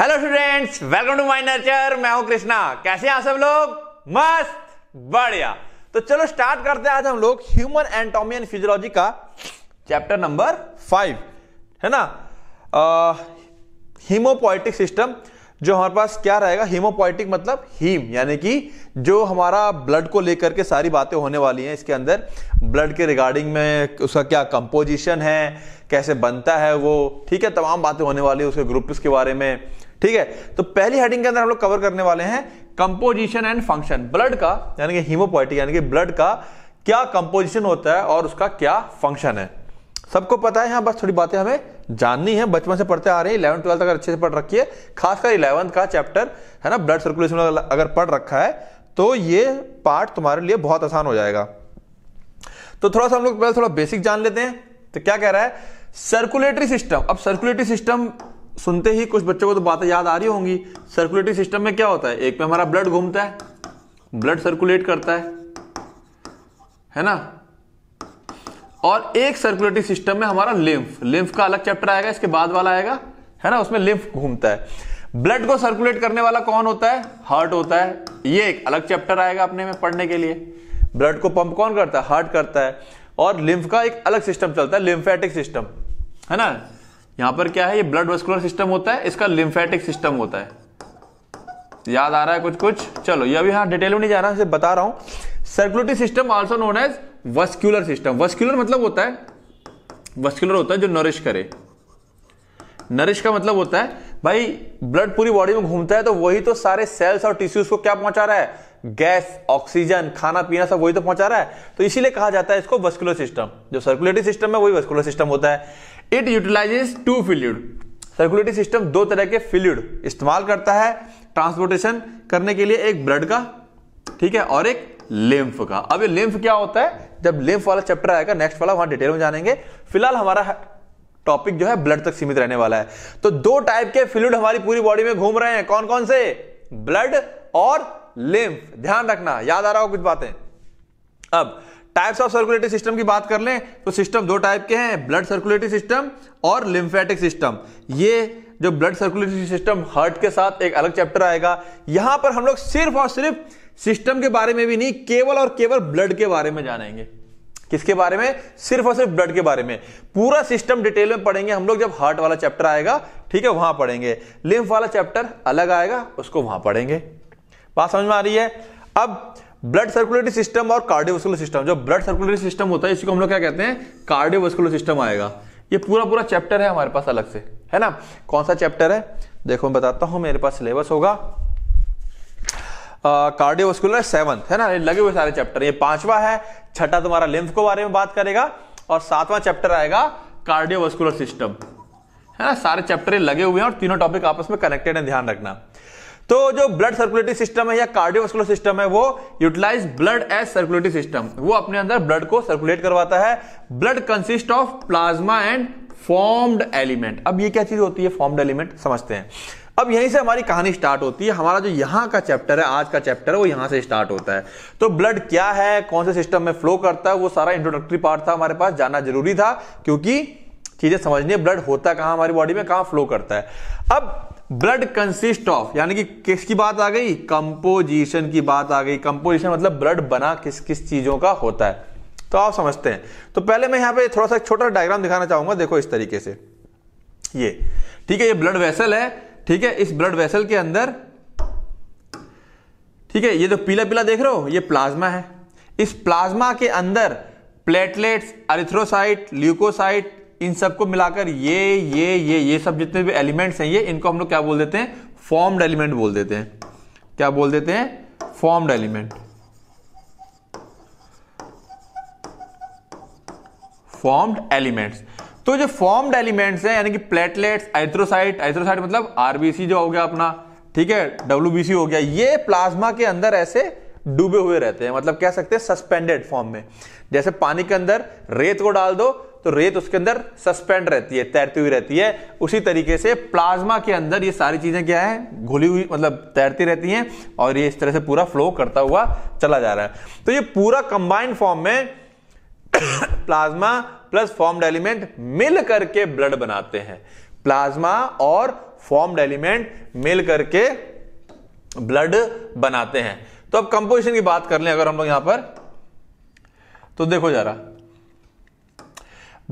Hello students welcome to my nature मैं हूं कृष्णा कैसे हैं आप सब लोग मस्त बढ़िया तो चलो स्टार्ट करते हैं आज हम लोग ह्यूमन एंटोमी एंड फिजियोलॉजी का चैप्टर नंबर फाइव है ना हीमोपोइटिक सिस्टम जो हमारे पास क्या रहेगा हीमोपोइटिक मतलब हीम यानी कि जो हमारा ब्लड को लेकर के सारी बातें होने वाली हैं इसके अंदर ब्लड के रिगार्डिंग में उसका क्या कंपोजिशन है कैसे बनता है वो ठीक है तमाम बातें होने वाली है उसके ग्रुप्स के बारे में ठीक है तो पहली हेडिंग के अंदर हम लोग कवर करने वाले हैं कंपोजिशन एंड फंक्शन ब्लड का यानी कि हीमोपोइटिक यानी कि ब्लड का क्या कंपोजिशन होता है और उसका क्या फंक्शन है सबको पता है यहाँ बस थोड़ी बातें हमें जाननी है बचपन से पढ़ते आ रहे हैं इलेवन ट्वेल्थ अगर अच्छे से पढ़ रखी है खासकर इलेवंथ का चैप्टर है ना ब्लड सर्कुलेशन अगर पढ़ रखा है तो ये पार्ट तुम्हारे लिए बहुत आसान हो जाएगा तो थोड़ा सा हम लोग पहले थोड़ा बेसिक जान लेते हैं तो क्या कह रहा है सर्कुलेटरी सिस्टम अब सर्कुलेटरी सिस्टम सुनते ही कुछ बच्चों को तो बातें याद आ रही होंगी सर्कुलेटरी सिस्टम में क्या होता है एक पे हमारा ब्लड घूमता है ब्लड सर्कुलेट करता है है ना और एक सर्कुलेटरी सिस्टम में हमारा लिम्फ लिम्फ का अलग चैप्टर आएगा इसके बाद वाला आएगा है ना उसमें लिम्फ घूमता है ब्लड को सर्कुलेट करने वाला कौन होता है हार्ट होता है ये एक अलग चैप्टर आएगा अपने में पढ़ने के लिए ब्लड को पंप कौन करता है हार्ट करता है और लिम्फ का एक अलग सिस्टम चलता है लिम्फेटिक सिस्टम है ना यहां पर क्या है ये ब्लड वेस्कुलर सिस्टम होता है इसका लिम्फेटिक सिस्टम होता है याद आ रहा है कुछ कुछ चलो ये अभी यहां डिटेल में नहीं जा रहा है बता रहा हूं circulatory system also known as vascular system vascular मतलब होता है वस्क्यूलर होता है जो नरिश करे नरिश का मतलब होता है भाई ब्लड पूरी बॉडी में घूमता है तो वही तो सारे सेल्स और टिश्यूज को क्या पहुंचा रहा है गैस ऑक्सीजन खाना पीना सब वही तो पहुंचा रहा है तो इसीलिए कहा जाता है इसको वस्कुलर सिस्टम जो सर्कुलेटरी सिस्टम है वही वस्कुलर सिस्टम होता है it utilises two fluid circulatory system दो तरह के फिल्यूड इस्तेमाल करता है ट्रांसपोर्टेशन करने के लिए एक ब्लड का ठीक है और एक लिम्फ का अब ये लिम्फ क्या होता है जब लिम्फ वाला चैप्टर आएगा नेक्स्ट वाला वहां डिटेल में जानेंगे फिलहाल हमारा टॉपिक जो है ब्लड तक सीमित रहने वाला है तो दो टाइप के फिल्यूड हमारी पूरी बॉडी में घूम रहे हैं कौन कौन से ब्लड और लिम्फ ध्यान रखना याद आ रहा हो कुछ बातें अब टाइप्स ऑफ सर्कुलेटरी सिस्टम की बात कर लें तो सिस्टम दो टाइप के हैं ब्लड सर्कुलेटरी सिस्टम और लिम्फेटिक सिस्टम ये जो ब्लड सर्कुलेटरी सिस्टम हार्ट के साथ एक अलग चैप्टर आएगा यहां पर हम लोग सिर्फ और सिर्फ सिस्टम के बारे में भी नहीं केवल और केवल ब्लड के बारे में जानेंगे किसके बारे में सिर्फ और सिर्फ ब्लड के बारे में पूरा सिस्टम डिटेल में पढ़ेंगे हम लोग जब हार्ट वाला चैप्टर आएगा ठीक है वहां पढ़ेंगे लिम्फ वाला चैप्टर अलग आएगा उसको वहां पढ़ेंगे बात समझ में आ रही है अब ब्लड सर्कुलेटरी सिस्टम और कार्डियोवस्कुलर सिस्टम जो ब्लड सर्कुलेटरी सिस्टम होता है इसी को हम लोग क्या कहते हैं कार्डियोवस्कुलर सिस्टम आएगा ये पूरा पूरा चैप्टर है हमारे पास अलग से है ना कौन सा चैप्टर है देखो मैं बताता हूं मेरे पास सिलेबस होगा कार्डियोवस्कुलर सेवंथ है ना ये लगे हुए सारे चैप्टर ये पांचवा है छठा तुम्हारा लिम्फ के बारे में बात करेगा और सातवां चैप्टर आएगा कार्डियोवस्कुलर सिस्टम है ना सारे चैप्टर लगे हुए हैं और तीनों टॉपिक आपस में कनेक्टेड है ध्यान रखना तो जो ब्लड सर्कुलेटरी सिस्टम है या कार्डियोवास्कुलर सिस्टम है वो utilise blood as circulatory system वो अपने अंदर ब्लड को सर्कुलेट करवाता है blood consist of plasma and formed element अब ये क्या चीज होती है फॉर्म्ड एलिमेंट समझते हैं अब यहीं से हमारी कहानी स्टार्ट होती है हमारा जो यहां का चैप्टर है आज का चैप्टर है वो यहां से स्टार्ट होता है तो ब्लड क्या है कौन से सिस्टम में फ्लो करता है वो सारा इंट्रोडक्टरी पार्ट था हमारे पास जाना जरूरी था क्योंकि चीजें समझनी है ब्लड होता कहां हमारी बॉडी में कहां फ्लो करता है अब ब्लड कंसिस्ट ऑफ यानी कि किसकी बात आ गई कंपोजिशन की बात आ गई कंपोजिशन मतलब ब्लड बना किस किस चीजों का होता है तो आप समझते हैं तो पहले मैं यहां पे थोड़ा सा छोटा डायग्राम दिखाना चाहूंगा देखो इस तरीके से ये ठीक है ये ब्लड वेसल है ठीक है इस ब्लड वेसल के अंदर ठीक है ये जो पीला पीला देख रहे हो ये प्लाज्मा है इस प्लाज्मा के अंदर प्लेटलेट्स अरिथ्रोसाइट ल्यूकोसाइट इन सबको मिलाकर ये ये ये ये सब जितने भी एलिमेंट्स हैं ये इनको हम लोग क्या बोल देते हैं फॉर्म्ड एलिमेंट बोल देते हैं क्या बोल देते हैं फॉर्म्ड एलिमेंट फॉर्म्ड एलिमेंट्स तो जो फॉर्म्ड एलिमेंट्स हैं यानी कि प्लेटलेट्स आइथ्रोसाइट आइथ्रोसाइट मतलब आरबीसी जो हो गया अपना ठीक है डब्ल्यू हो गया ये प्लाज्मा के अंदर ऐसे डूबे हुए रहते हैं मतलब कह सकते हैं सस्पेंडेड फॉर्म में जैसे पानी के अंदर रेत को डाल दो तो रेत उसके अंदर सस्पेंड रहती है तैरती हुई रहती है उसी तरीके से प्लाज्मा के अंदर ये सारी चीजें क्या है घुली हुई मतलब तैरती रहती हैं और ये इस तरह से पूरा फ्लो करता हुआ चला जा रहा है तो ये पूरा कंबाइंड फॉर्म में प्लाज्मा प्लस फॉर्म्ड एलिमेंट मिल करके ब्लड बनाते हैं प्लाज्मा और फॉर्म्ड एलिमेंट मिल करके ब्लड बनाते हैं तो अब कंपोजिशन की बात कर लें अगर हम लोग यहां पर तो देखो जरा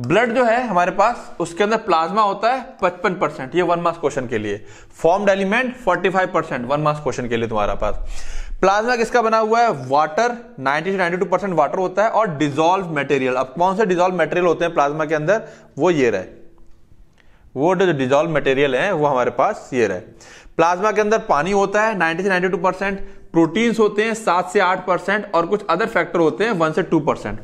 ब्लड जो है हमारे पास उसके अंदर प्लाज्मा होता है 55 परसेंट ये वन मास क्वेश्चन के लिए formed element 45 percent one mass question के लिए तुम्हारा पास प्लाज्मा किसका बना हुआ है वाटर 90 से 92 परसेंट वाटर होता है और डिजोल्व मटेरियल अब कौन से डिजोल्व मटेरियल होते हैं प्लाज्मा के अंदर वो ये रहे वो जो डिजोल्व मटेरियल है वो हमारे पास ये रहे प्लाज्मा के अंदर पानी होता है 90 से 92 परसेंट प्रोटीन्स होते हैं सात से आठ परसेंट और कुछ अदर फैक्टर होते हैं वन से टू परसेंट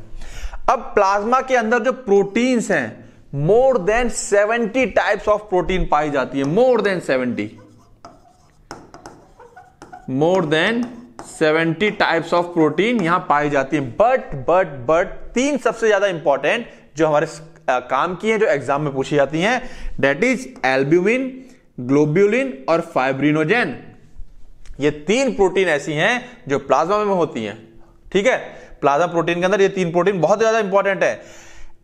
अब प्लाज्मा के अंदर जो प्रोटीन्स हैं more than seventy types of protein पाई जाती है more than seventy more than seventy types of protein यहां पाई जाती है बट बट बट तीन सबसे ज्यादा इंपॉर्टेंट जो हमारे काम की है जो एग्जाम में पूछी जाती हैं डेट इज एल्ब्यूमिन ग्लोब्यूलिन और फाइब्रिनोजेन ये तीन प्रोटीन ऐसी हैं जो प्लाज्मा में होती हैं ठीक है प्लाज्मा प्रोटीन के अंदर ये तीन प्रोटीन बहुत ज्यादा इंपॉर्टेंट है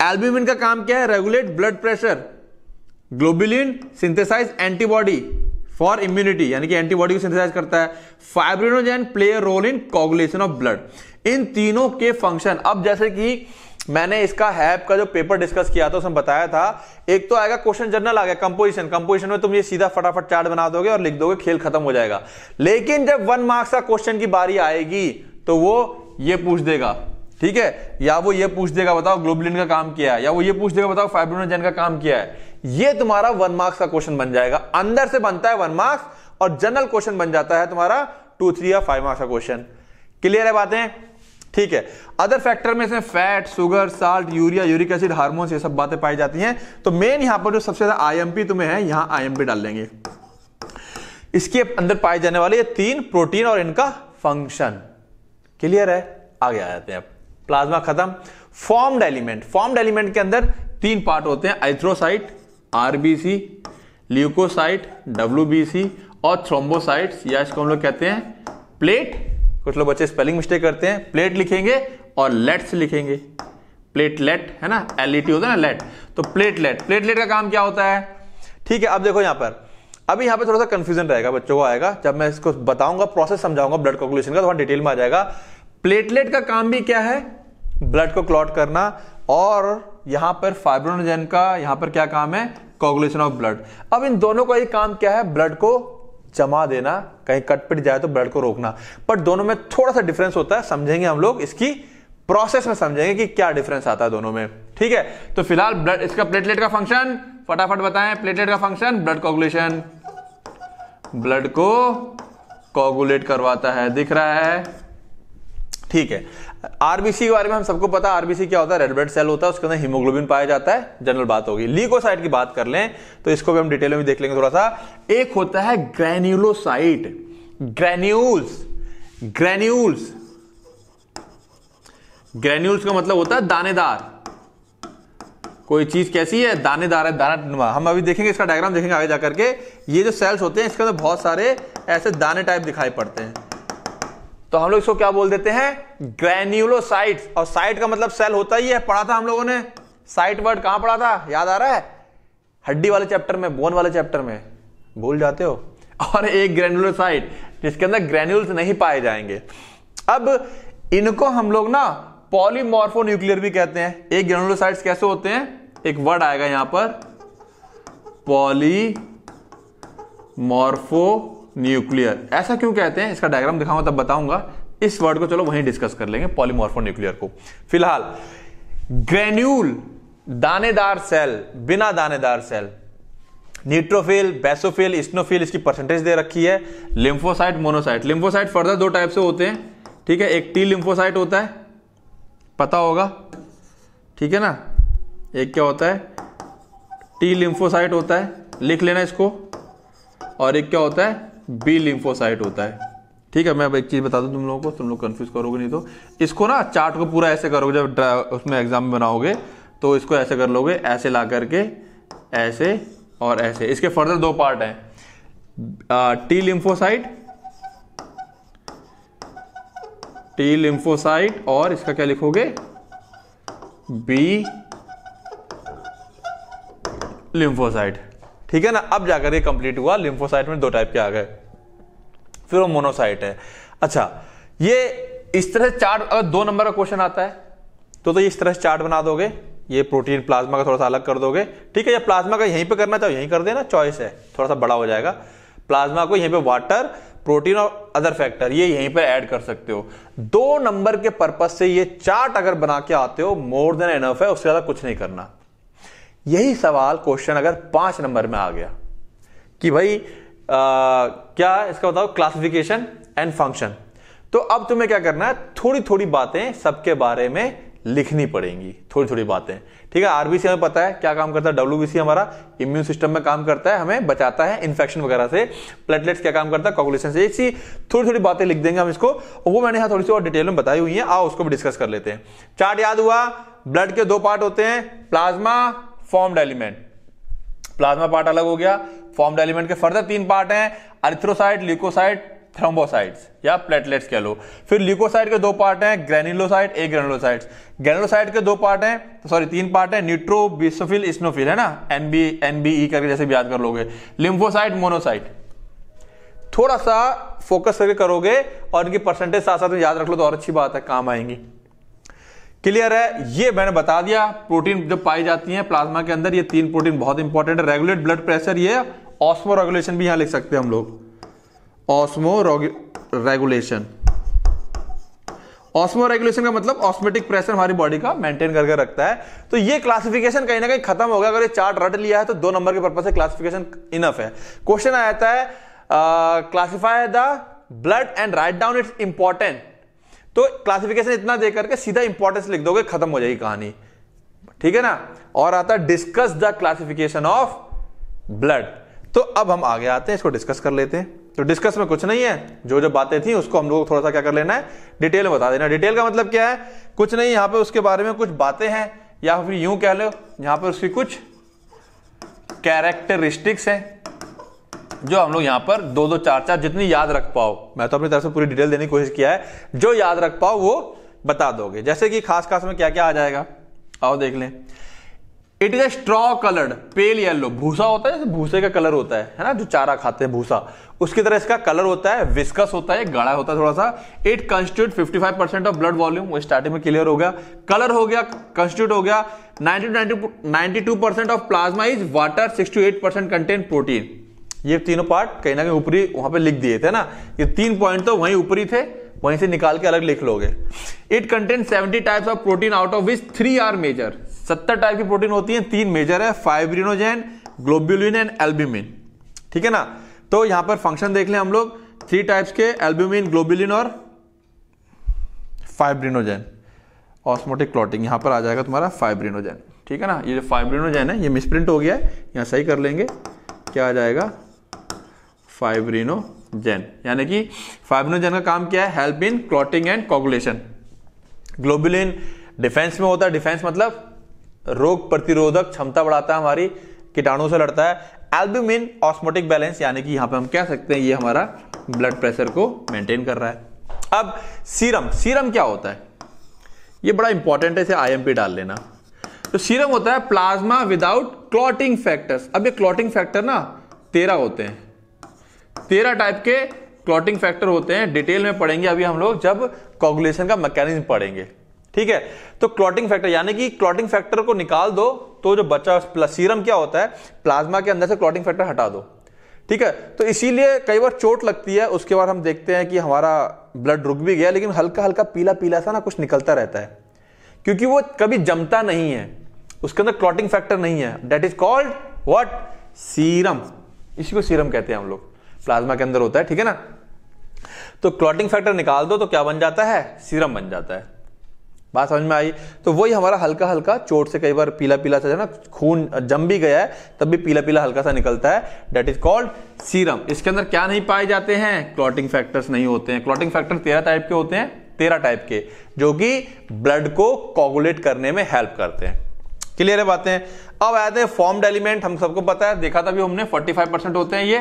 एल्ब्यूमिन का काम क्या है regulate blood pressure globulin synthesise antibody for immunity यानी कि एंटीबॉडी को सिंथेसाइज करता है fibrinogen play role in coagulation of blood इन तीनों के फंक्शन अब जैसे कि मैंने इसका हैप का जो पेपर डिस्कस किया था उसमें बताया था एक तो आएगा क्वेश्चन जनरल आ गया कंपोजिशन कंपोजिशन में तुम ये सीधा फटाफट चार्ट बना दोगे और लिख दोगे खेल खत्म हो जाएगा लेकिन जब वन मार्क्स का क्वेश्चन की बारी आएगी तो वो ये पूछ देगा ठीक है या वो ये पूछ देगा बताओ ग्लोबलिन का काम किया है या वो ये पूछ देगा बताओ फाइब्रोनोजेन का काम किया है ये तुम्हारा वन मार्क्स का क्वेश्चन बन जाएगा अंदर से बनता है वन मार्क्स और जनरल क्वेश्चन बन जाता है तुम्हारा टू थ्री या फाइव मार्क्स का क्वेश्चन क्लियर है बातें ठीक है अदर फैक्टर में इसमें fat sugar salt urea uric acid hormones ये सब बातें पाई जाती हैं तो मेन यहां पर जो सबसे ज्यादा आईएमपी तुम्हें है यहां आईएमपी डाल देंगे इसके अंदर पाए जाने वाले ये तीन प्रोटीन और इनका फंक्शन क्लियर है आगे आ जाते हैं प्लाज्मा खत्म फॉर्म्ड एलिमेंट फॉर्म्ड एलिमेंट के अंदर तीन पार्ट होते हैं आइथ्रोसाइट आरबीसी ल्यूकोसाइट डब्ल्यूबीसी और थ्रोम्बोसाइट या इसको हम लोग कहते हैं प्लेट कुछ लोग बच्चे स्पेलिंग मिस्टेक करते हैं प्लेट लिखेंगे और लेट्स लिखेंगे प्लेटलेट है ना एलईटी e होता है ना लेट तो प्लेटलेट प्लेटलेट का काम क्या होता है ठीक है अब देखो यहां पर अभी यहाँ पे थोड़ा सा कंफ्यूजन रहेगा बच्चों को आएगा जब मैं इसको बताऊंगा प्रोसेस समझाऊंगा ब्लड कोकुलेशन का थोड़ा तो डिटेल में आ जाएगा प्लेटलेट का काम भी क्या है ब्लड को क्लॉट करना और यहां पर फाइब्रोनोजेन का यहां पर क्या काम है कोगुलेशन ऑफ ब्लड अब इन दोनों का ही काम क्या है ब्लड को जमा देना कहीं कट पिट जाए तो ब्लड को रोकना पर दोनों में थोड़ा सा डिफरेंस होता है समझेंगे हम लोग इसकी प्रोसेस में समझेंगे कि क्या डिफरेंस आता है दोनों में ठीक है तो फिलहाल ब्लड इसका प्लेटलेट का फंक्शन फटाफट बताएं प्लेटलेट का फंक्शन ब्लड कोगुलेशन ब्लड को कोगुलेट करवाता है दिख रहा है ठीक है आरबीसी के बारे में हम सबको पता आरबीसी क्या होता है रेड ब्लड सेल होता है उसके अंदर हीमोग्लोबिन पाया जाता है जनरल बात होगी लीकोसाइट की बात कर लें तो इसको भी हम डिटेल में देख लेंगे थोड़ा सा एक होता है ग्रेन्यूलोसाइट ग्रेन्यूल्स ग्रेन्यूल्स ग्रेन्यूल्स का मतलब होता है दानेदार कोई चीज कैसी है दानेदार है दाना नुमा हम अभी देखेंगे इसका डायग्राम देखेंगे आगे जा करके ये जो सेल्स होते हैं इसके अंदर बहुत सारे ऐसे दाने टाइप दिखाई पड़ते हैं तो हम लोग इसको क्या बोल देते हैं ग्रेन्यूलोसाइट और साइट का मतलब सेल होता ही है पढ़ा था हम लोगों ने साइट वर्ड कहां पढ़ा था याद आ रहा है हड्डी वाले चैप्टर में बोन वाले चैप्टर में भूल जाते हो और एक ग्रेन्यूलोसाइट जिसके अंदर ग्रेन्यूल्स नहीं पाए जाएंगे अब इनको हम लोग ना पॉलीमॉर्फो न्यूक्लियर भी कहते हैं एक ग्रेनुलोसाइट्स कैसे होते हैं एक वर्ड आएगा यहां पर पॉली मॉर्फो न्यूक्लियर ऐसा क्यों कहते हैं इसका डायग्राम दिखाऊंगा तब बताऊंगा इस वर्ड को चलो वहीं डिस्कस कर लेंगे पॉलीमॉर्फो न्यूक्लियर को फिलहाल ग्रेन्यूल दानेदार सेल बिना दानेदार सेल न्यूट्रोफिल बेसोफिल स्नोफिल इसकी परसेंटेज दे रखी है लिम्फोसाइट मोनोसाइट लिम्फोसाइट फर्दर दो टाइप से होते हैं ठीक है एक टी लिम्फोसाइट होता है पता होगा ठीक है ना एक क्या होता है टी लिम्फोसाइट होता है लिख लेना इसको और एक क्या होता है बी लिम्फोसाइट होता है ठीक है मैं अब एक चीज़ बता दूं तुम लोगों को तुम लोग कंफ्यूज करोगे नहीं तो इसको ना चार्ट को पूरा ऐसे करोगे जब उसमें एग्जाम बनाओगे तो इसको ऐसे कर लोगे ऐसे ला करके ऐसे और ऐसे इसके फर्दर दो पार्ट हैं टी लिम्फोसाइट टी लिम्फोसाइट और इसका क्या लिखोगे बी लिम्फोसाइट ठीक है ना अब जाकर ये कंप्लीट हुआ लिम्फोसाइट में दो टाइप के आ गए फिर वो मोनोसाइट है अच्छा ये इस तरह से चार्ट अगर दो नंबर का क्वेश्चन आता है तो तो ये इस तरह से चार्ट बना दोगे ये प्रोटीन प्लाज्मा का थोड़ा सा अलग कर दोगे ठीक है या प्लाज्मा का यहीं पे करना चाहो यहीं कर देना चॉइस है थोड़ा सा बड़ा हो जाएगा प्लाज्मा को यहीं पे वाटर प्रोटीन और अदर फैक्टर ये यहीं पर ऐड कर सकते हो दो नंबर के पर्पज से ये चार्ट अगर बना के आते हो मोर देन एनफ है उससे ज्यादा कुछ नहीं करना यही सवाल क्वेश्चन अगर पांच नंबर में आ गया कि भाई आ, क्या इसका बताओ क्लासिफिकेशन एंड फंक्शन तो अब तुम्हें क्या करना है थोड़ी थोड़ी बातें सबके बारे में लिखनी पड़ेंगी थोड़ी थोड़ी बातें ठीक है आरबीसी हमें पता है क्या काम करता है डब्ल्यूबीसी हमारा इम्यून सिस्टम में काम करता है हमें बचाता है इन्फेक्शन वगैरह से प्लेटलेट्स क्या काम करता है कॉकुलेशन से इसी थोड़ी थोड़ी बातें लिख देंगे हम इसको वो मैंने यहां थोड़ी सी और डिटेल में बताई हुई है आओ उसको भी डिस्कस कर लेते हैं चार्ट याद हुआ ब्लड के दो पार्ट होते हैं plasma formed element plasma part अलग हो गया फॉर्म्ड एलिमेंट के फर्दर तीन पार्ट हैं अरिथ्रोसाइट ल्यूकोसाइट थ्रोम्बोसाइट्स या प्लेटलेट्स कह लो फिर ल्यूकोसाइट के दो पार्ट हैं ग्रेनुलोसाइट ए ग्रेनुलोसाइट ग्रेनुलोसाइट के दो पार्ट हैं तो सॉरी तीन पार्ट हैं न्यूट्रो बिसोफिल स्नोफिल है ना एनबी एनबीई e करके जैसे भी याद कर लोगे लिम्फोसाइट मोनोसाइट थोड़ा सा फोकस करके करोगे और इनकी परसेंटेज साथ साथ में याद रख लो तो और अच्छी बात है काम आएंगी क्लियर है ये मैंने बता दिया प्रोटीन जो पाई जाती है प्लाज्मा के अंदर ये तीन प्रोटीन बहुत इंपॉर्टेंट है रेगुलेट ब्लड प्रेशर ये ऑस्मो रेगुलेशन भी यहां लिख सकते हैं हम लोग ऑस्मो रेगुलेशन ऑस्मो रेगुलेशन का मतलब ऑस्मेटिक प्रेशर हमारी बॉडी का मेंटेन करके रखता है तो ये क्लासिफिकेशन कहीं ना कहीं खत्म हो गया अगर ये चार्ट रट लिया है तो दो नंबर के पर्पज से क्लासिफिकेशन इनफ है क्वेश्चन आ जाता है classify the blood and write down its important तो क्लासिफिकेशन इतना दे करके सीधा इंपॉर्टेंस लिख दोगे खत्म हो जाएगी कहानी ठीक है ना और आता discuss the classification of blood तो अब हम आगे आते हैं इसको डिस्कस कर लेते हैं तो डिस्कस में कुछ नहीं है जो जो बातें थी उसको हम लोग थोड़ा सा क्या कर लेना है डिटेल में बता देना डिटेल का मतलब क्या है कुछ नहीं यहां पे उसके बारे में कुछ बातें हैं या फिर यूं कह लो यहां पर उसकी कुछ कैरेक्टरिस्टिक्स हैं जो हम लोग यहां पर दो दो चार चार जितनी याद रख पाओ मैं तो अपनी तरफ से पूरी डिटेल देने की कोशिश किया है जो याद रख पाओ वो बता दोगे जैसे कि खास खास में क्या क्या आ जाएगा आओ देख लें it is a straw coloured pale yellow भूसा होता है भूसे का कलर होता है है ना जो चारा खाते हैं भूसा उसकी तरह इसका कलर होता है विस्कस होता है गाढ़ा होता है थोड़ा सा it constitute 55 percent of blood volume वो स्टार्टिंग में क्लियर हो गया कलर हो गया कंस्टिट्यूट हो गया two percent of plasma is water sixty two percent contain protein ये तीनों पार्ट कहीं ना कहीं ऊपरी वहां पे लिख दिए थे ना ये तीन पॉइंट तो वहीं ऊपरी थे वहीं से निकाल के अलग लिख लोगे it content seventy types of protein out of which three are major सत्तर टाइप की प्रोटीन होती है तीन मेजर है फाइब्रिनोजेन ग्लोब्यूलिन एंड एल्ब्यूमिन ठीक है ना तो यहां पर फंक्शन देख लें हम लोग थ्री टाइप्स के एल्ब्यूमिन ग्लोब्यूलिन और फाइब्रिनोजेन ऑस्मोटिक क्लॉटिंग यहां पर आ जाएगा तुम्हारा फाइब्रिनोजेन ठीक है ना ये जो फाइब्रिनोजेन है ये मिसप्रिंट हो गया है यहाँ सही कर लेंगे क्या आ जाएगा फाइब्रिनोजेन यानी कि फाइब्रिनोजेन का काम क्या है help in clotting and coagulation globulin defence में होता है डिफेंस मतलब रोग प्रतिरोधक क्षमता बढ़ाता है हमारी कीटाणु से लड़ता है एल्ब्यूमिन ऑस्मोटिक बैलेंस यानी कि यहां पे हम कह सकते हैं ये हमारा ब्लड प्रेशर को मेंटेन कर रहा है अब सीरम सीरम क्या होता है ये बड़ा इंपॉर्टेंट है इसे आईएमपी डाल लेना तो सीरम होता है प्लाज्मा विदाउट क्लॉटिंग फैक्टर्स अब ये क्लॉटिंग फैक्टर ना तेरह होते हैं तेरह टाइप के क्लॉटिंग फैक्टर होते हैं डिटेल में पढ़ेंगे अभी हम लोग जब कॉगुलेशन का मैकेनिज्म पढ़ेंगे ठीक है तो क्लॉटिंग फैक्टर यानी कि क्लॉटिंग फैक्टर को निकाल दो तो जो बच्चा सीरम क्या होता है प्लाज्मा के अंदर से क्लॉटिंग फैक्टर हटा दो ठीक है तो इसीलिए कई बार चोट लगती है उसके बाद हम देखते हैं कि हमारा ब्लड रुक भी गया लेकिन हल्का हल्का पीला पीला सा ना कुछ निकलता रहता है क्योंकि वो कभी जमता नहीं है उसके अंदर क्लॉटिंग फैक्टर नहीं है that is called what serum इसी को सीरम कहते हैं हम लोग प्लाज्मा के अंदर होता है ठीक है ना तो क्लॉटिंग फैक्टर निकाल दो तो क्या बन जाता है सीरम बन जाता है बात समझ में आई तो वही हमारा हल्का हल्का चोट से कई बार पीला पीला सा ना खून जम भी गया है तब भी पीला पीला हल्का सा निकलता है डेट इज कॉल्ड सीरम इसके अंदर क्या नहीं पाए जाते हैं क्लॉटिंग फैक्टर्स नहीं होते हैं क्लॉटिंग फैक्टर तेरह टाइप के होते हैं तेरह टाइप के जो कि ब्लड को कॉगुलेट करने में हेल्प करते हैं क्लियर है बातें अब आते हैं फॉर्म एलिमेंट हम सबको पता है देखा था भी हमने 45 परसेंट होते हैं ये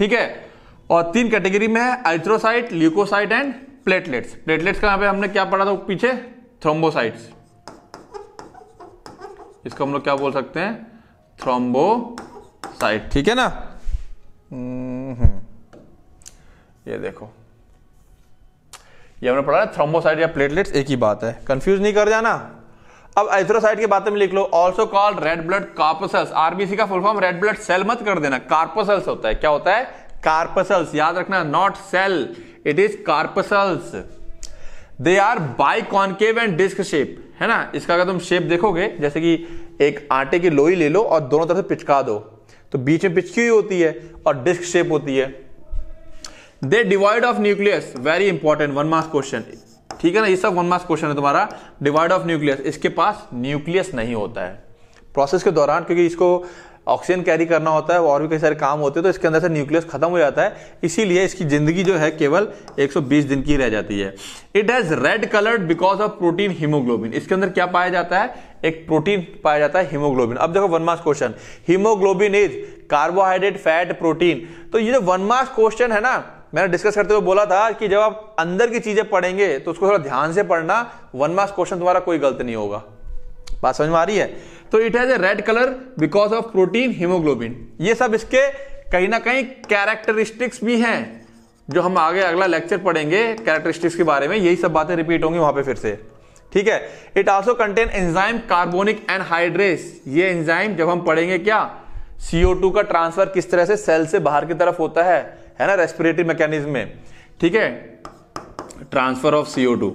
ठीक है और तीन कैटेगरी में है erythrocyte leucocyte and platelets platelets का यहां पे हमने क्या पढ़ा था पीछे थ्रोम्बोसाइट्स इसको हम लोग क्या बोल सकते हैं थ्रोम्बोसाइट ठीक है ना हम्म, हम्म। ये देखो ये हमने पढ़ा थ्रोम्बोसाइट या प्लेटलेट्स एक ही बात है कंफ्यूज नहीं कर जाना अब एथ्रोसाइट की बात में लिख लो also call red blood corpuscles RBC का full form red blood cell मत कर देना कार्पोसल्स होता है क्या होता है कार्पसल्स याद रखना not cell it is corpuscles they are biconcave and disc shape है ना इसका अगर तुम शेप देखोगे जैसे कि एक आटे की लोई ले लो और दोनों तरफ से पिचका दो तो बीच में पिचकी हुई होती है और डिस्क शेप होती है they divide of nucleus very important one mass question ठीक है ना ये सब वन मार्क्स क्वेश्चन है तुम्हारा डिवाइड ऑफ न्यूक्लियस इसके पास न्यूक्लियस नहीं होता है प्रोसेस के दौरान क्योंकि इसको ऑक्सीजन कैरी करना होता है और भी कई सारे काम होते हैं तो इसके अंदर से न्यूक्लियस खत्म हो जाता है इसीलिए इसकी जिंदगी जो है केवल 120 दिन की रह जाती है it has red coloured because of protein haemoglobin इसके अंदर क्या पाया जाता है एक प्रोटीन पाया जाता है हीमोग्लोबिन अब देखो one mass question haemoglobin is carbohydrate fat protein तो ये जो वन मास क्वेश्चन है ना मैंने डिस्कस करते हुए बोला था कि जब आप अंदर की चीजें पढ़ेंगे तो उसको थोड़ा ध्यान से पढ़ना वन मार्क्स क्वेश्चन तुम्हारा कोई गलत नहीं होगा बात समझ में आ रही है तो it has a red colour because of protein haemoglobin ये सब इसके कहीं ना कहीं कैरेक्टरिस्टिक्स भी हैं जो हम आगे अगला लेक्चर पढ़ेंगे कैरेक्टरिस्टिक्स के बारे में यही सब बातें रिपीट होंगी वहां पे फिर से ठीक है it also contain enzyme carbonic anhydrase ये एंजाइम जब हम पढ़ेंगे क्या टू का ट्रांसफर किस तरह से सेल से बाहर की तरफ होता है है ना रेस्पिरेटरी मैकेनिज्म में ठीक है transfer of CO two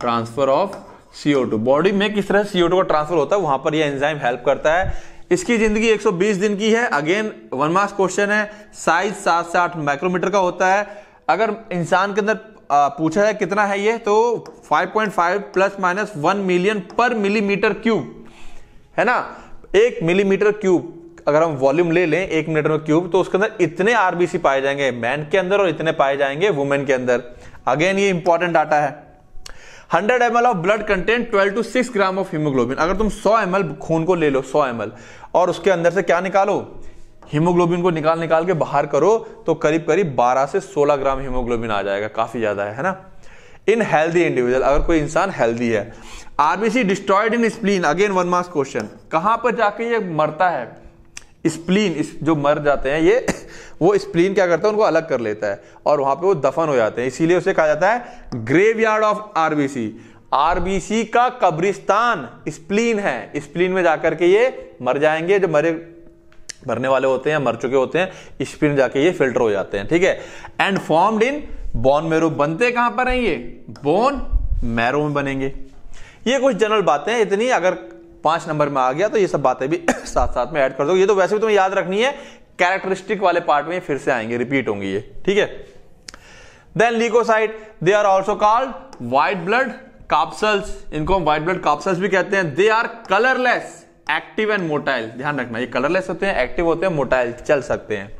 transfer of CO two body में किस तरह सीओ टू का ट्रांसफर होता है वहां पर यह एंजाइम हेल्प करता है इसकी जिंदगी 120 दिन की है अगेन वन मास क्वेश्चन है साइज सात से आठ माइक्रोमीटर का होता है अगर इंसान के अंदर पूछा है कितना है ये तो 5.5 plus minus one million per millimetre cube है ना एक मिलीमीटर क्यूब अगर हम वॉल्यूम ले लें एक मिनट में क्यूब तो उसके अंदर इतने आरबीसी पाए जाएंगे मैन के अंदर और इतने पाए जाएंगे वुमेन के अंदर अगेन ये इंपॉर्टेंट डाटा है 100 m of blood content 12 to 6 gram of haemoglobin अगर तुम 100 एम खून को ले लो 100 एम और उसके अंदर से क्या निकालो हीमोग्लोबिन को निकाल निकाल के बाहर करो तो करीब करीब 12 से 16 ग्राम हीमोग्लोबिन आ जाएगा काफी ज्यादा है, है ना इन हेल्दी इंडिविजुअल अगर कोई इंसान हेल्दी है RBC destroyed in spleen again one mass question कहां पर जाके ये मरता है स्प्लीन इस जो मर जाते हैं ये वो स्प्लीन क्या करता है उनको अलग कर लेता है और वहां पे वो दफन हो जाते हैं इसीलिए उसे कहा जाता है ग्रेवयार्ड ऑफ आरबीसी आरबीसी का कब्रिस्तान स्प्लीन है स्प्लीन में जाकर के ये मर जाएंगे जो मरे मरने वाले होते हैं मर चुके होते हैं स्प्लीन जाके ये फिल्टर हो जाते हैं ठीक है and formed in bone marrow बनते कहां पर हैं ये बोन मैरो में बनेंगे ये कुछ जनरल बातें इतनी अगर पांच नंबर में आ गया तो ये सब बातें भी साथ साथ में ऐड कर दो ये तो वैसे भी तुम्हें याद रखनी है कैरेक्टरिस्टिक वाले पार्ट में फिर से आएंगे रिपीट होंगी ये ठीक है then leucocyte they are also called white blood corpuscles इनको हम व्हाइट ब्लड काप्सल्स भी कहते हैं they are colourless active and motile ध्यान रखना ये कलरलेस होते हैं एक्टिव होते हैं मोटाइल चल सकते हैं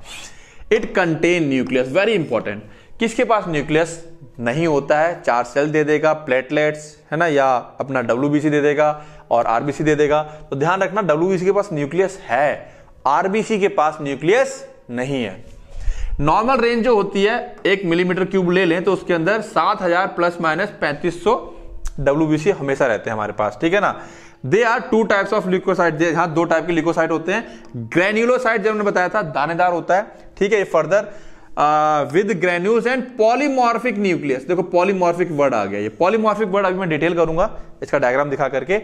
it contain nucleus very important किसके पास न्यूक्लियस नहीं होता है चार सेल दे देगा प्लेटलेट्स है ना या अपना डब्ल्यू दे देगा और आरबीसी दे देगा तो ध्यान रखना डब्ल्यू के पास न्यूक्लियस है आरबीसी के पास न्यूक्लियस नहीं है नॉर्मल रेंज जो होती है एक मिलीमीटर क्यूब ले लें तो उसके अंदर 7000 प्लस माइनस 3500 डब्ल्यूबीसी हमेशा रहते हैं हमारे पास ठीक है ना they are two types of leucocyte हाँ दो टाइप के लिक्ोसाइट होते हैं ग्रेन्यूलोसाइट जब हमने बताया था दानेदार होता है ठीक है ये further with granules and polymorphic nucleus देखो पॉलीमॉर्फिक वर्ड आ गया ये पॉलीमॉर्फिक वर्ड अभी मैं डिटेल करूंगा इसका डायग्राम दिखा करके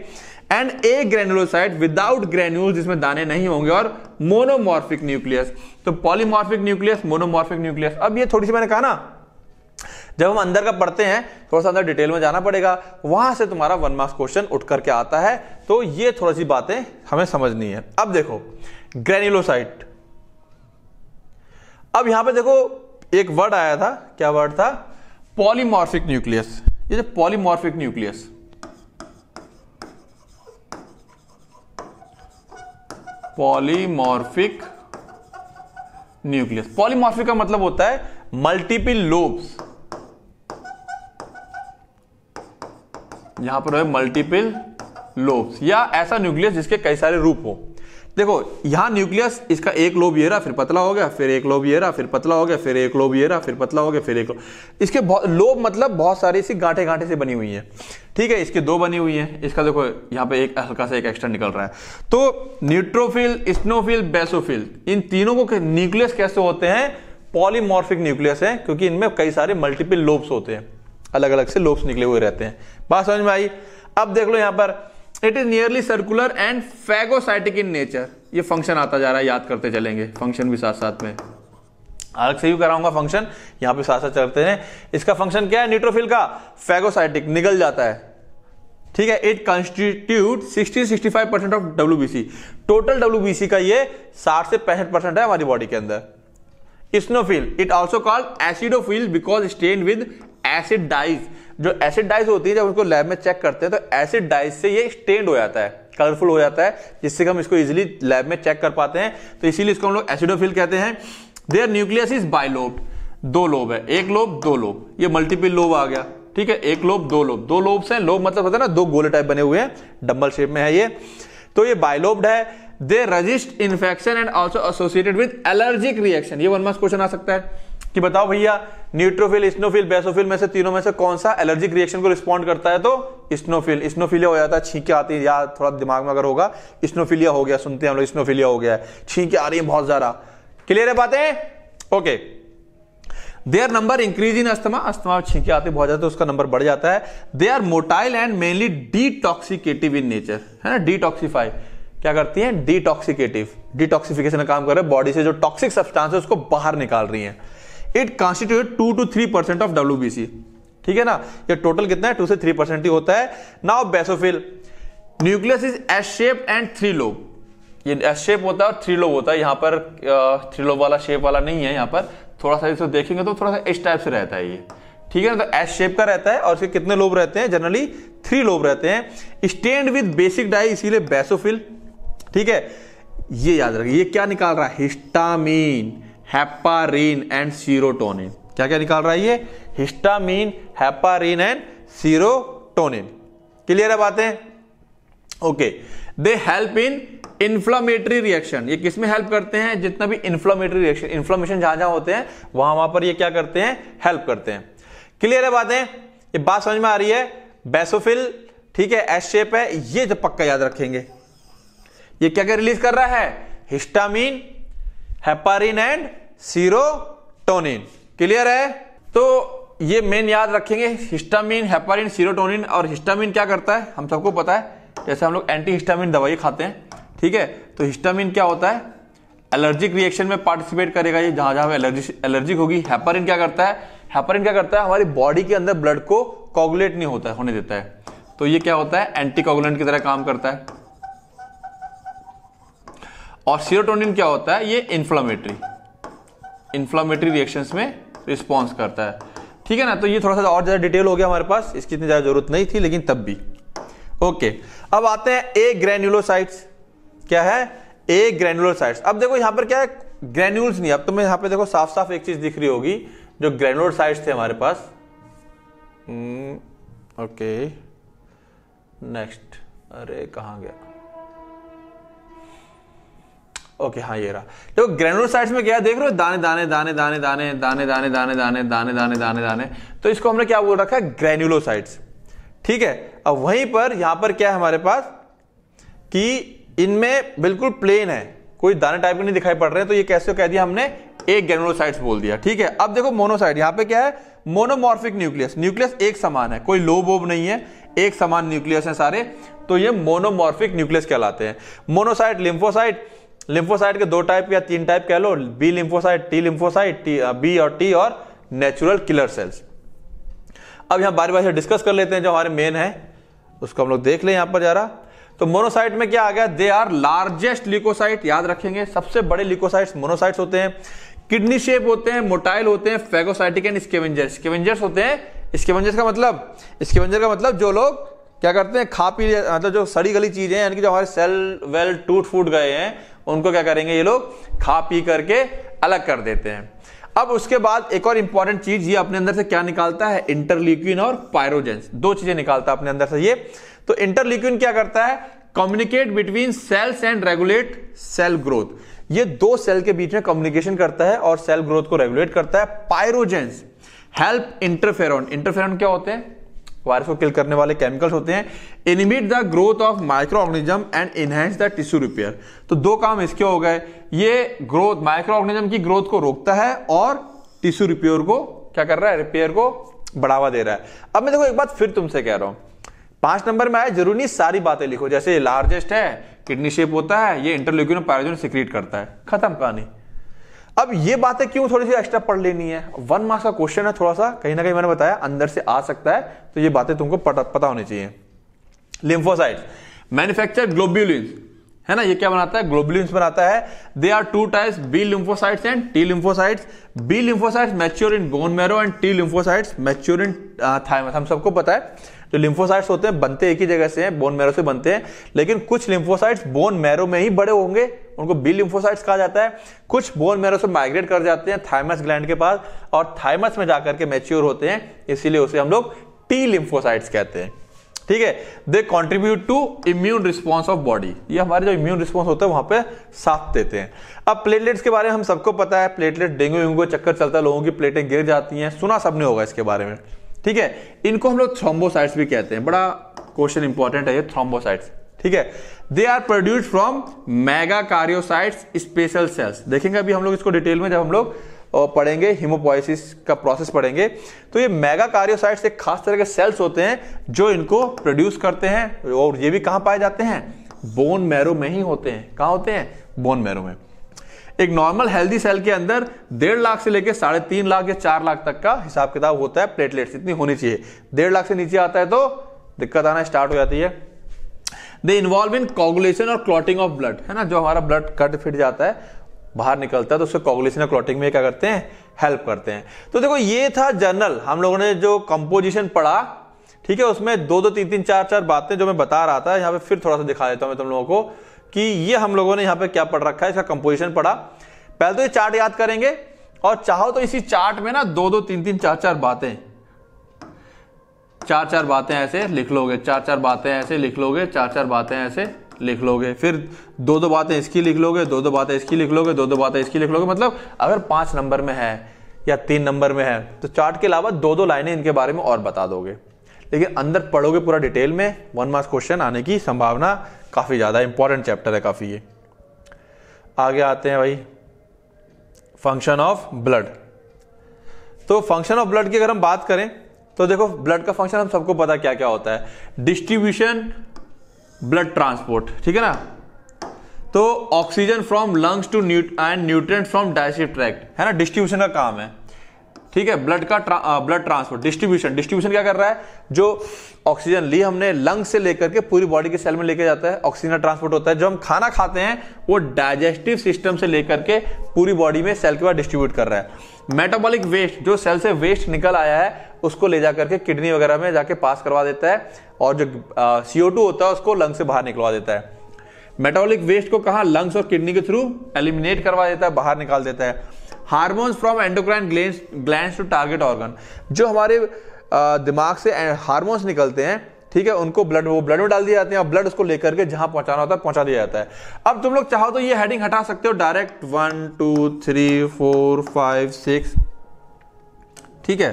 and agranulocyte without granules जिसमें दाने नहीं होंगे और मोनोमॉर्फिक न्यूक्लियस तो पॉलीमॉर्फिक न्यूक्लियस मोनोमॉर्फिक न्यूक्लियस अब ये थोड़ी सी मैंने कहा ना जब हम अंदर का पढ़ते हैं थोड़ा सा अंदर डिटेल में जाना पड़ेगा वहां से तुम्हारा वन मार्क्स क्वेश्चन उठ करके आता है तो ये थोड़ी सी बातें हमें समझनी है अब देखो ग्रेन्यूलोसाइट अब यहां पे देखो एक वर्ड आया था क्या वर्ड था पॉलीमॉर्फिक न्यूक्लियस ये जो polymorphic nucleus polymorphic nucleus polymorphic का मतलब होता है मल्टीपल लोब्स यहां पर है मल्टीपल लोब्स या ऐसा न्यूक्लियस जिसके कई सारे रूप हो देखो यहाँ न्यूक्लियस इसका एक लोब ये रहा फिर पतला हो गया फिर एक लोब ये रहा फिर पतला हो गया फिर एक लोब ये रहा फिर पतला हो गया फिर एक लोब इसके लोब मतलब बहुत सारी सी गांठे गांठे से बनी हुई है ठीक है इसके दो बनी हुई है इसका देखो यहाँ पे एक हल्का सा एक एक्स्ट्रा निकल रहा है तो न्यूट्रोफिल स्नोफिल बेसोफिल इन तीनों को न्यूक्लियस कैसे होते हैं पॉलीमॉर्फिक न्यूक्लियस है क्योंकि इनमें कई सारे मल्टीपल लोब्स होते हैं अलग अलग से लोब्स निकले हुए रहते हैं बात समझ में आई अब देख लो यहाँ पर it is nearly circular and phagocytic in nature ये फंक्शन आता जा रहा है याद करते चलेंगे फंक्शन भी साथ साथ में अलग से भी कराऊंगा फंक्शन यहां पे साथ साथ चलते हैं इसका फंक्शन क्या है न्यूट्रोफिल का फैगोसाइटिक निगल जाता है ठीक है it constitute 60 65 percent of W total W का ये 60 से पैंसठ परसेंट है हमारी बॉडी के अंदर eosinophil it also called acidophil because stain with acid dyes जो एसिड डाइज होती है जब उसको लैब में चेक करते हैं तो एसिड डाइज से ये स्टेंड हो जाता है कलरफुल हो जाता है जिससे हम इसको इजिली लैब में चेक कर पाते हैं तो इसीलिए इसको हम लोग एसिडोफिल कहते हैं देयर न्यूक्लियस इज बाइलोब दो लोब है एक लोब दो लोब ये मल्टीपल लोब आ गया ठीक है एक लोब दो लोब दो लोब से लोब मतलब होता है ना दो गोले टाइप बने हुए हैं डबल शेप में है ये तो ये बाइलोब्ड है they resist infection and also associated with allergic reaction ये वन मार्क्स क्वेश्चन आ सकता है कि बताओ भैया न्यूट्रोफिल स्नोफिल बेसोफिल में से तीनों में से कौन सा एलर्जिक रिएक्शन को रिस्पॉन्ड करता है तो स्नोफिल स्नोफिलिया हो जाता है छींके आती है या थोड़ा दिमाग में अगर होगा स्नोफिलिया हो गया सुनते हैं हम लोग स्नोफिलिया हो गया है छींके आ रही है बहुत ज्यादा क्लियर है बातें okay their number increase in asthma asthma छींके आते बहुत ज्यादा तो उसका नंबर बढ़ जाता है they are motile and mainly detoxicative in nature है ना डिटॉक्सीफाई क्या करती है डिटॉक्सिकेटिव डिटॉक्सिफिकेशन का काम कर रहे हैं बॉडी से जो टॉक्सिक सब्सटेंस है उसको बाहर निकाल रही है it constitute two to three percent of W ठीक है ना ये टोटल कितना है टू से थ्री परसेंट ही होता है now basophil nucleus is S shape and three lobe ये एस शेप होता है और थ्री लोब होता है यहाँ पर थ्री लोब वाला शेप वाला नहीं है यहाँ पर थोड़ा सा इसको देखेंगे तो थोड़ा सा इस टाइप से रहता है ये ठीक है ना तो एस शेप का रहता है और इसके कितने लोब रहते हैं जनरली थ्री लोब रहते हैं स्टेंड विद बेसिक डाई इसीलिए बेसोफिल ठीक है ये याद रखिए ये क्या निकाल रहा है हिस्टामिन हैपारीन एंड सीरोटोनिन क्या क्या निकाल रहा है ये histamine heparin and serotonin clear है बातें okay they help in inflammatory reaction ये किस में हेल्प करते हैं जितना भी इन्फ्लामेटरी रिएक्शन इन्फ्लामेशन जहां जहां होते हैं वहां वहां पर ये क्या करते हैं हेल्प करते हैं क्लियर है बातें ये बात समझ में आ रही है बेसोफिल ठीक है एस शेप है ये तो पक्का याद रखेंगे ये क्या क्या रिलीज कर रहा है histamine heparin and serotonin clear है तो ये मेन याद रखेंगे हिस्टामिन हेपारिन सीरोटोनिन और हिस्टामिन क्या करता है हम सबको पता है जैसे हम लोग एंटी हिस्टामिन दवाई खाते हैं ठीक है तो हिस्टामिन क्या होता है एलर्जिक रिएक्शन में पार्टिसिपेट करेगा ये जहां जहां एलर्जी एलर्जिक होगी हेपारिन क्या करता है हेपारिन क्या करता है हमारी बॉडी के अंदर ब्लड को कॉगुलेट नहीं होता है होने देता है तो ये क्या होता है एंटी की तरह काम करता है और सीरोटोनिन क्या होता है ये इन्फ्लामेटरी इन्फ्लामेटरी रिएक्शन में रिस्पॉन्स करता है ठीक है ना तो ये थोड़ा सा और ज़्यादा डिटेल हो गया हमारे पास इसकी इतनी ज़्यादा जरूरत नहीं थी लेकिन तब भी ओके अब आते हैं ए ग्रेन्यूलोसाइट्स क्या है ए ग्रेन्यूलोसाइट्स अब देखो यहां पर क्या है ग्रेन्यूल्स नहीं अब तुम्हें तो यहां पे देखो साफ साफ एक चीज़ दिख रही होगी जो ग्रेन्यूलोसाइट्स थे हमारे पास ओके hmm, नेक्स्ट अरे कहां गया ओके हाँ ये रहा देखो ग्रेनुलोसाइट्स में क्या देख रहे हो दाने दाने दाने दाने दाने दाने दाने दाने दाने दाने दाने दाने दाने तो इसको हमने क्या बोल रखा है ग्रेन्यूलोसाइट्स ठीक है अब वहीं पर यहां पर क्या है हमारे पास कि इनमें बिल्कुल प्लेन है कोई दाने टाइप के नहीं दिखाई पड़ रहे हैं तो ये कैसे कह दिया हमने एक ग्रेनुलोसाइट्स बोल दिया ठीक है अब देखो मोनोसाइड यहां पे क्या है मोनोमॉर्फिक न्यूक्लियस न्यूक्लियस एक समान है कोई लोब वोब नहीं है एक समान न्यूक्लियस है सारे तो ये मोनोमॉर्फिक न्यूक्लियस कहलाते हैं मोनोसाइट लिम्फोसाइट लिम्फोसाइट के दो टाइप या तीन टाइप कह लो B lymphocyte T lymphocyte T B और टी और नेचुरल किलर सेल्स अब यहां बारी बारी से डिस्कस कर लेते हैं जो हमारे मेन है उसको हम लोग देख लें यहां पर जरा तो मोनोसाइट में क्या आ गया दे आर लार्जेस्ट लिकोसाइट याद रखेंगे सबसे बड़े लिकोसाइट मोनोसाइट्स होते हैं किडनी शेप होते हैं मोटाइल होते हैं फेगोसाइटिक एंड स्केवेंजर स्केवेंजर्स होते हैं स्केवेंजर्स का मतलब स्केवेंजर का मतलब जो लोग क्या करते हैं खा पी मतलब जो सड़ी गली चीजें यानी कि जो हमारे सेल वेल टूट फूट गए हैं उनको क्या करेंगे ये लोग खा पी करके अलग कर देते हैं अब उसके बाद एक और इंपॉर्टेंट चीज ये अपने अंदर से क्या निकालता है इंटरलिक्विन और पायरोजेंस दो चीजें निकालता है अपने अंदर से ये तो इंटरलिक्विन क्या करता है communicate between cells and regulate cell growth ये दो सेल के बीच में कम्युनिकेशन करता है और सेल ग्रोथ को रेगुलेट करता है पायरोजेंस हेल्प इंटरफेरॉन इंटरफेरॉन क्या होते हैं वायरस को किल करने वाले केमिकल्स होते हैं inhibit the growth of microorganism and enhance the tissue repair तो दो काम इसके हो गए ये ग्रोथ माइक्रो ऑर्गेनिज्म की ग्रोथ को रोकता है और टिश्यू रिपेयर को क्या कर रहा है रिपेयर को बढ़ावा दे रहा है अब मैं देखो एक बात फिर तुमसे कह रहा हूं पांच नंबर में आया जरूरी नहीं सारी बातें लिखो जैसे लार्जेस्ट है किडनी शेप होता है ये इंटरल्यूक्यूनो पायरोजन सिक्रीट करता है खत्म कहानी अब ये बातें क्यों थोड़ी सी एक्स्ट्रा पढ़ लेनी है वन मार्क्स का क्वेश्चन है थोड़ा सा कहीं ना कहीं मैंने बताया अंदर से आ सकता है तो ये बातें तुमको पता, होनी चाहिए लिम्फोसाइट्स मैन्युफैक्चर ग्लोब्यूलिन है ना ये क्या बनाता है ग्लोबुलिन्स बनाता है they are two types B lymphocytes and T lymphocytes B lymphocytes mature in bone marrow and T lymphocytes mature in thymus हम सबको पता है जो लिम्फोसाइट्स होते हैं बनते एक ही जगह से हैं बोन मैरो से बनते हैं लेकिन कुछ लिम्फोसाइट्स बोन मैरो में ही बड़े होंगे उनको बी लिम्फोसाइट्स कहा जाता है कुछ बोन मैरो से माइग्रेट कर जाते हैं थाइमस ग्लैंड के पास और थाइमस में जाकर के मेच्योर होते हैं इसीलिए उसे हम लोग टी लिम्फोसाइट्स कहते हैं ठीक है they contribute to immune response of body ये हमारे जो इम्यून रिस्पॉन्स होता है वहां पे साथ देते हैं अब प्लेटलेट्स के बारे में हम सबको पता है प्लेटलेट डेंगू वेंगू चक्कर चलता है लोगों की प्लेटें गिर जाती हैं सुना सबने होगा इसके बारे में ठीक है इनको हम लोग थ्रोम्बोसाइट्स भी कहते हैं बड़ा क्वेश्चन इंपॉर्टेंट है ये थ्रोम्बोसाइट्स ठीक है they are produce from megakaryocytes special cells देखेंगे अभी हम लोग इसको डिटेल में जब हम लोग पढ़ेंगे हिमोपोइसिस का प्रोसेस पढ़ेंगे तो ये मेगा कार्योसाइट्स एक खास तरह के सेल्स होते हैं जो इनको प्रोड्यूस करते हैं और ये भी कहां पाए जाते हैं बोन मैरो में ही होते हैं कहां होते हैं बोन मैरो में एक नॉर्मल हेल्दी सेल के अंदर डेढ़ लाख से लेकर साढ़े तीन लाख या चार लाख तक का हिसाब किताब होता है प्लेटलेट्स इतनी होनी चाहिए डेढ़ लाख से नीचे आता है तो दिक्कत आना स्टार्ट हो जाती है दे इन्वॉल्व इन कॉगुलेशन और क्लॉटिंग ऑफ ब्लड है ना जो हमारा ब्लड कट फिट जाता है बाहर निकलता है तो उसको कॉगुलेशन और क्लॉटिंग में क्या करते हैं हेल्प करते हैं तो देखो ये था जर्नल हम लोगों ने जो कंपोजिशन पढ़ा ठीक है उसमें दो दो तीन तीन चार चार बातें जो मैं बता रहा था यहाँ पे फिर थोड़ा सा दिखा देता हूँ मैं तुम लोगों को कि ये हम लोगों ने यहां पे क्या पढ़ रखा है इसका कंपोजिशन पढ़ा पहले तो ये चार्ट याद करेंगे और चाहो तो इसी चार्ट में ना दो दो तीन तीन चार चार बातें चार चार बातें ऐसे लिख लोगे चार चार बातें ऐसे लिख लोगे चार चार बातें ऐसे लिख लोगे फिर दो दो बातें इसकी लिख लोगे दो दो बातें इसकी लिख लोगे दो दो बातें इसकी लिख लोगे मतलब अगर पांच नंबर में है या तीन नंबर में है तो चार्ट के अलावा दो दो लाइनें इनके बारे में और बता दोगे लेकिन अंदर पढ़ोगे पूरा डिटेल में वन मार्क्स क्वेश्चन आने की संभावना काफ़ी ज़्यादा इंपॉर्टेंट चैप्टर है काफ़ी ये आगे आते हैं भाई फंक्शन ऑफ ब्लड तो फंक्शन ऑफ ब्लड की अगर हम बात करें तो देखो ब्लड का फंक्शन हम सबको पता क्या क्या होता है डिस्ट्रीब्यूशन ब्लड ट्रांसपोर्ट ठीक है ना तो oxygen from lungs to new and nutrients from digestive tract है ना डिस्ट्रीब्यूशन का काम है ठीक है ब्लड का ब्लड ट्रांसपोर्ट डिस्ट्रीब्यूशन डिस्ट्रीब्यूशन क्या कर रहा है जो ऑक्सीजन ली हमने लंग से लेकर के पूरी बॉडी के सेल में लेके जाता है ऑक्सीजन ट्रांसपोर्ट होता है जो हम खाना खाते हैं वो डाइजेस्टिव सिस्टम से लेकर के पूरी बॉडी में सेल के बाद डिस्ट्रीब्यूट कर रहा है मेटाबॉलिक वेस्ट जो सेल से वेस्ट निकल आया है उसको ले जाकर के किडनी वगैरह में जाके पास करवा देता है और जो सीओ uh, होता है उसको लंग से बाहर निकलवा देता है मेटाबॉलिक वेस्ट को कहा लंग्स और किडनी के थ्रू एलिमिनेट करवा देता है बाहर निकाल देता है hormones from endocrine gland to target organ जो हमारे दिमाग से हार्मोन्स निकलते हैं ठीक है उनको ब्लड वो ब्लड में डाल दिया जाते हैं और ब्लड उसको लेकर के जहां पहुंचाना होता है पहुंचा दिया जाता है अब तुम लोग चाहो तो ये हेडिंग हटा सकते हो direct one two three four five six ठीक है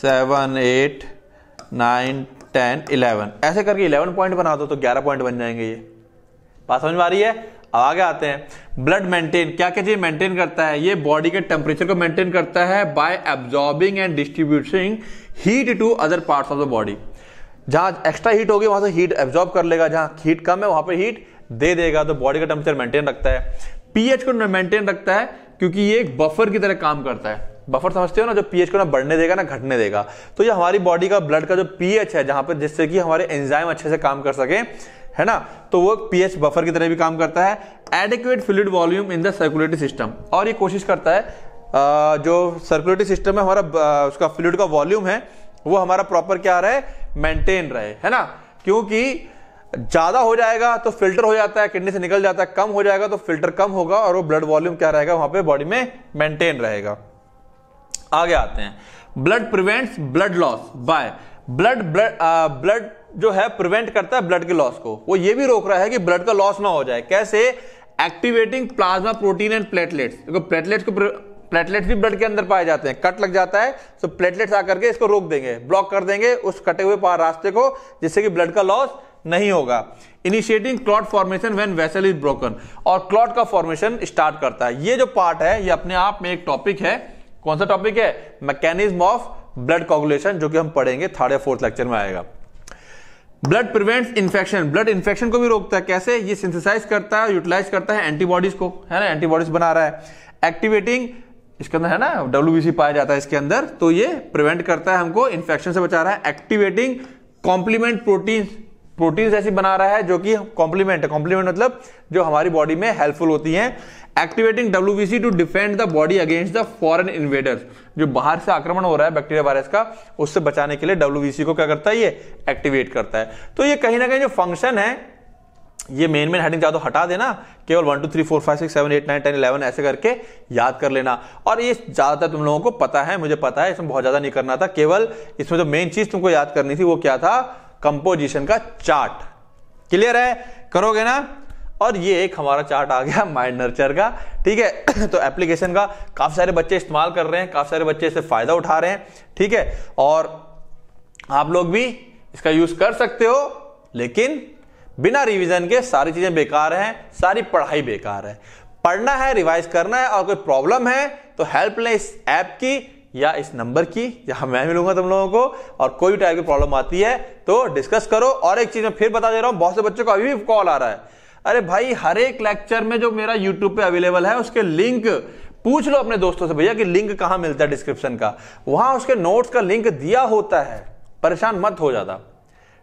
seven eight nine ten eleven ऐसे करके इलेवन पॉइंट बना दो तो ग्यारह पॉइंट बन जाएंगे ये बात समझ में आ रही है अब आगे आते हैं ब्लड मेंटेन क्या क्या चीज मेंटेन करता है ये बॉडी के टेम्परेचर को मेंटेन करता है by absorbing and distributing heat to other parts of the body जहां एक्स्ट्रा हीट होगी वहां से हीट एब्जॉर्ब कर लेगा जहां हीट कम है वहां पर हीट दे देगा तो बॉडी का टेम्परेचर मेंटेन रखता है पीएच को मेंटेन रखता है क्योंकि ये एक बफर की तरह काम करता है बफर समझते हो ना जो पीएच को ना बढ़ने देगा ना घटने देगा तो ये हमारी बॉडी का ब्लड का जो पीएच है जहां पर जिससे कि हमारे एंजाइम अच्छे से काम कर सके है ना तो वो पीएच बफर की तरह भी काम करता है adequate fluid volume in the circulatory system और ये कोशिश करता है जो सर्कुलेटरी सिस्टम है हमारा उसका फ्लूड का वॉल्यूम है वो हमारा प्रॉपर क्या रहे मेंटेन रहे है ना क्योंकि ज्यादा हो जाएगा तो फिल्टर हो जाता है किडनी से निकल जाता है कम हो जाएगा तो फिल्टर कम होगा और वो ब्लड वॉल्यूम क्या रहेगा वहां पे बॉडी में मेंटेन रहेगा आगे आते हैं blood prevents blood loss by blood blood blood जो है प्रिवेंट करता है ब्लड के लॉस को वो ये भी रोक रहा है कि ब्लड का लॉस ना हो जाए कैसे activating plasma protein and platelets देखो प्लेटलेट्स को प्लेटलेट्स भी ब्लड के अंदर पाए जाते हैं कट लग जाता है तो प्लेटलेट्स आकर के इसको रोक देंगे ब्लॉक कर देंगे उस कटे हुए रास्ते को जिससे कि ब्लड का लॉस नहीं होगा initiating clot formation when vessel is broken और क्लॉट का फॉर्मेशन स्टार्ट करता है ये जो पार्ट है ये अपने आप में एक टॉपिक है कौन सा टॉपिक है मैकेनिज्म ऑफ ब्लड कोगुलेशन जो कि हम पढ़ेंगे थर्ड या फोर्थ लेक्चर में आएगा blood prevents infection blood infection को भी रोकता है कैसे ये सिंथेसाइज करता है यूटिलाइज करता है एंटीबॉडीज को है ना एंटीबॉडीज बना रहा है एक्टिवेटिंग इसके अंदर है ना डब्ल्यू पाया जाता है इसके अंदर तो ये प्रिवेंट करता है हमको इन्फेक्शन से बचा रहा है एक्टिवेटिंग कॉम्प्लीमेंट प्रोटीन प्रोटीन ऐसी बना रहा है जो कि कॉम्प्लीमेंट है कॉम्प्लीमेंट मतलब जो हमारी बॉडी में हेल्पफुल होती हैं activating W to defend the body against the foreign invaders जो बाहर से आक्रमण हो रहा है बैक्टीरिया वायरस का उससे बचाने के लिए डब्ल्यू को क्या करता है ये एक्टिवेट करता है तो ये कहीं ना कहीं जो फंक्शन है ये मेन मेन हेडिंग ज्यादा हटा देना केवल one two three four five six seven eight nine ten eleven ऐसे करके याद कर लेना और ये ज़्यादातर तुम लोगों को पता है मुझे पता है इसमें बहुत ज़्यादा नहीं करना था केवल इसमें जो मेन चीज़ तुमको याद करनी थी वो क्या था कंपोजिशन का चार्ट क्लियर है करोगे ना और ये एक हमारा चार्ट आ गया माइंड नर्चर का ठीक है तो एप्लीकेशन का काफी सारे बच्चे इस्तेमाल कर रहे हैं काफी सारे बच्चे इससे फायदा उठा रहे हैं ठीक है और आप लोग भी इसका यूज कर सकते हो लेकिन बिना रिवीजन के सारी चीजें बेकार हैं सारी पढ़ाई बेकार है पढ़ना है रिवाइज करना है और कोई प्रॉब्लम है तो हेल्प लें इस ऐप की या इस नंबर की जहां मैं मिलूंगा तुम लोगों को और कोई भी टाइप की प्रॉब्लम आती है तो डिस्कस करो और एक चीज मैं फिर बता दे रहा हूं बहुत से बच्चों को अभी भी कॉल आ रहा है अरे भाई हर एक लेक्चर में जो मेरा यूट्यूब पे अवेलेबल है उसके लिंक पूछ लो अपने दोस्तों से भैया कि लिंक कहां मिलता है डिस्क्रिप्शन का वहां उसके नोट्स का लिंक दिया होता है परेशान मत हो जाता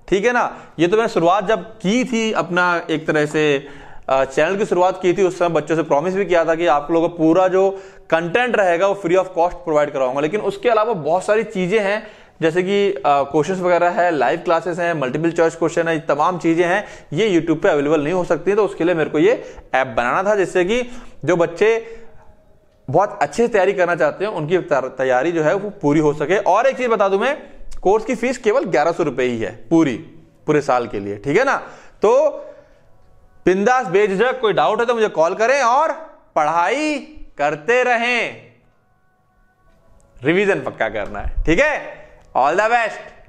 ठीक है ना ये तो मैंने शुरुआत जब की थी अपना एक तरह से चैनल की शुरुआत की थी उस समय बच्चों से प्रॉमिस भी किया था कि आप लोगों को पूरा जो कंटेंट रहेगा वो फ्री ऑफ कॉस्ट प्रोवाइड कराऊंगा लेकिन उसके अलावा बहुत सारी चीजें हैं जैसे कि क्वेश्चंस वगैरह है लाइव क्लासेस हैं मल्टीपल चॉइस क्वेश्चन है तमाम चीजें हैं ये यूट्यूब पे अवेलेबल नहीं हो सकती तो उसके लिए मेरे को ये ऐप बनाना था जिससे कि जो बच्चे बहुत अच्छे से तैयारी करना चाहते हैं उनकी तैयारी जो है वो पूरी हो सके और एक चीज बता दू मैं कोर्स की फीस केवल ग्यारह सौ रुपए ही है पूरी पूरे साल के लिए ठीक है ना तो बिंदास बेझक कोई डाउट है तो मुझे कॉल करें और पढ़ाई करते रहें रिवीजन पक्का करना है ठीक है ऑल द बेस्ट